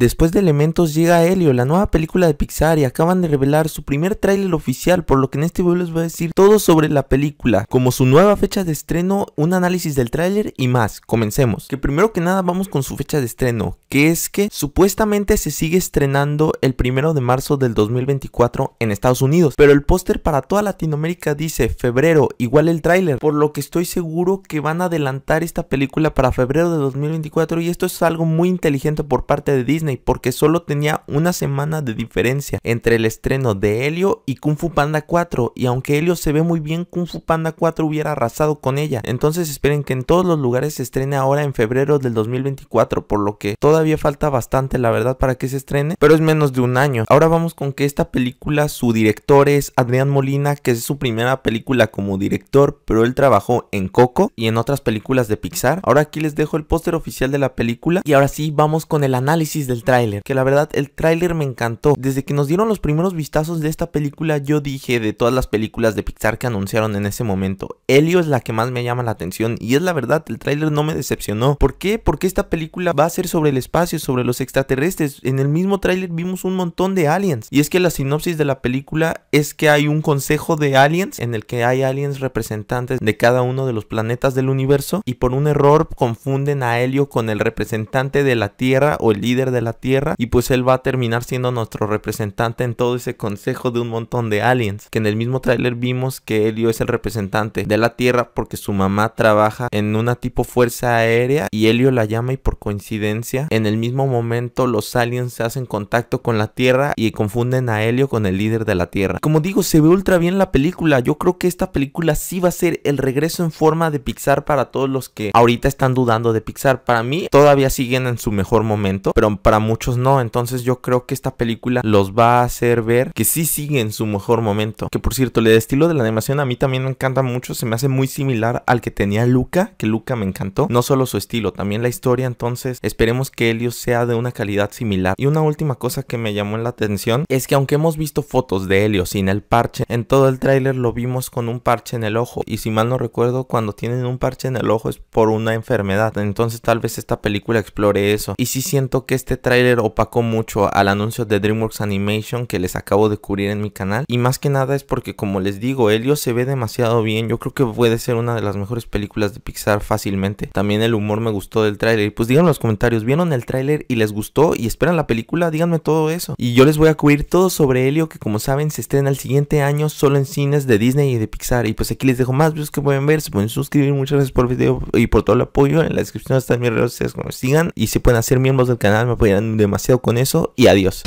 Después de Elementos llega Helio, la nueva película de Pixar y acaban de revelar su primer tráiler oficial, por lo que en este video les voy a decir todo sobre la película, como su nueva fecha de estreno, un análisis del tráiler y más. Comencemos. Que primero que nada vamos con su fecha de estreno, que es que supuestamente se sigue estrenando el primero de marzo del 2024 en Estados Unidos, pero el póster para toda Latinoamérica dice febrero, igual el tráiler, por lo que estoy seguro que van a adelantar esta película para febrero de 2024 y esto es algo muy inteligente por parte de Disney porque solo tenía una semana de diferencia entre el estreno de Helio y Kung Fu Panda 4 y aunque Helio se ve muy bien, Kung Fu Panda 4 hubiera arrasado con ella. Entonces esperen que en todos los lugares se estrene ahora en febrero del 2024, por lo que todavía falta bastante la verdad para que se estrene, pero es menos de un año. Ahora vamos con que esta película su director es Adrián Molina, que es su primera película como director, pero él trabajó en Coco y en otras películas de Pixar. Ahora aquí les dejo el póster oficial de la película y ahora sí vamos con el análisis del tráiler, que la verdad el tráiler me encantó. Desde que nos dieron los primeros vistazos de esta película, yo dije de todas las películas de Pixar que anunciaron en ese momento, Helio es la que más me llama la atención y es la verdad, el tráiler no me decepcionó. ¿Por qué? Porque esta película va a ser sobre el espacio, sobre los extraterrestres. En el mismo tráiler vimos un montón de aliens y es que la sinopsis de la película es que hay un consejo de aliens en el que hay aliens representantes de cada uno de los planetas del universo y por un error confunden a Helio con el representante de la Tierra o el líder de la Tierra y pues él va a terminar siendo nuestro representante en todo ese consejo de un montón de aliens, que en el mismo tráiler vimos que Helio es el representante de la Tierra porque su mamá trabaja en una tipo fuerza aérea y Helio la llama y por coincidencia en el mismo momento los aliens se hacen contacto con la Tierra y confunden a Helio con el líder de la Tierra. Como digo, se ve ultra bien la película, yo creo que esta película sí va a ser el regreso en forma de Pixar para todos los que ahorita están dudando de Pixar. Para mí todavía siguen en su mejor momento, pero para muchos no. Entonces yo creo que esta película los va a hacer ver que sí sigue en su mejor momento. Que por cierto, el estilo de la animación a mí también me encanta mucho. Se me hace muy similar al que tenía Luca, que Luca me encantó. No solo su estilo, también la historia. Entonces esperemos que Helios sea de una calidad similar. Y una última cosa que me llamó la atención es que aunque hemos visto fotos de Helios sin el parche, en todo el tráiler lo vimos con un parche en el ojo. Y si mal no recuerdo, cuando tienen un parche en el ojo es por una enfermedad. Entonces tal vez esta película explore eso. Y si siento que este trailer opacó mucho al anuncio de DreamWorks Animation que les acabo de cubrir en mi canal y más que nada es porque como les digo, Helio se ve demasiado bien, yo creo que puede ser una de las mejores películas de Pixar fácilmente. También el humor me gustó del tráiler y pues díganme en los comentarios, ¿vieron el tráiler y les gustó y esperan la película? Díganme todo eso. Y yo les voy a cubrir todo sobre Helio que como saben se estrena el siguiente año solo en cines de Disney y de Pixar y pues aquí les dejo más videos que pueden ver, se pueden suscribir, muchas gracias por el video y por todo el apoyo, en la descripción están mis redes sociales, sigan y se pueden hacer miembros del canal, me pueden demasiado con eso y adiós.